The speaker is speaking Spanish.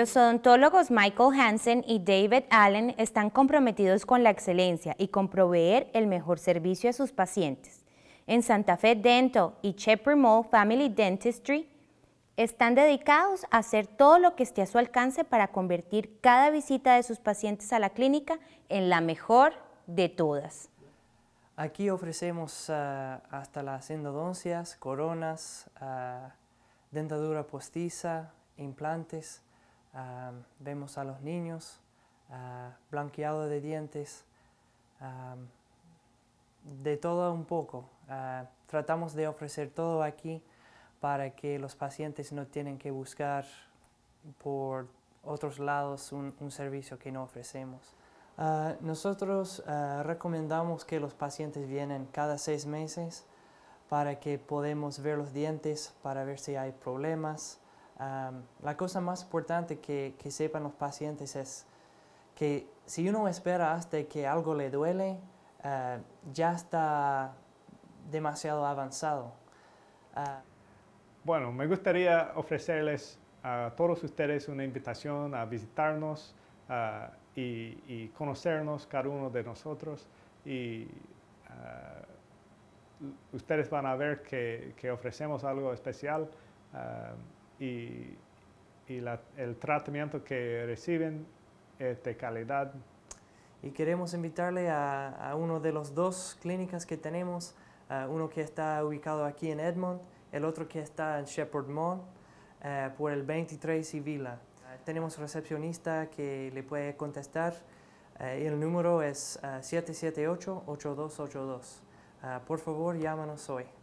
Los odontólogos Michael Hansen y David Allen están comprometidos con la excelencia y con proveer el mejor servicio a sus pacientes. En Santa Fe Dental y Shepherd Mall Family Dentistry están dedicados a hacer todo lo que esté a su alcance para convertir cada visita de sus pacientes a la clínica en la mejor de todas. Aquí ofrecemos ah, hasta las endodoncias, coronas, ah, dentadura postiza, implantes, Ah, vemos a los niños ah, blanqueado de dientes, ah, de todo un poco. tratamos de ofrecer todo aquí para que los pacientes no tienen que buscar por otros lados un, un servicio que no ofrecemos. nosotros recomendamos que los pacientes vienen cada seis meses para que podamos ver los dientes, para ver si hay problemas, la cosa más importante que, sepan los pacientes es que si uno espera hasta que algo le duele, eh, ya está demasiado avanzado. Ah, bueno, me gustaría ofrecerles a todos ustedes una invitación a visitarnos ah, y, conocernos cada uno de nosotros y ah, ustedes van a ver que, ofrecemos algo especial y, y la, el tratamiento que reciben es de calidad. Y queremos invitarle a, a uno de los dos clínicas que tenemos, uno que está ubicado aquí en Edmond, el otro que está en Shepherd Mall, eh, por el 23 y Vila. Eh, tenemos recepcionista que le puede contestar eh, y el número es 778-8282. por favor, llámanos hoy.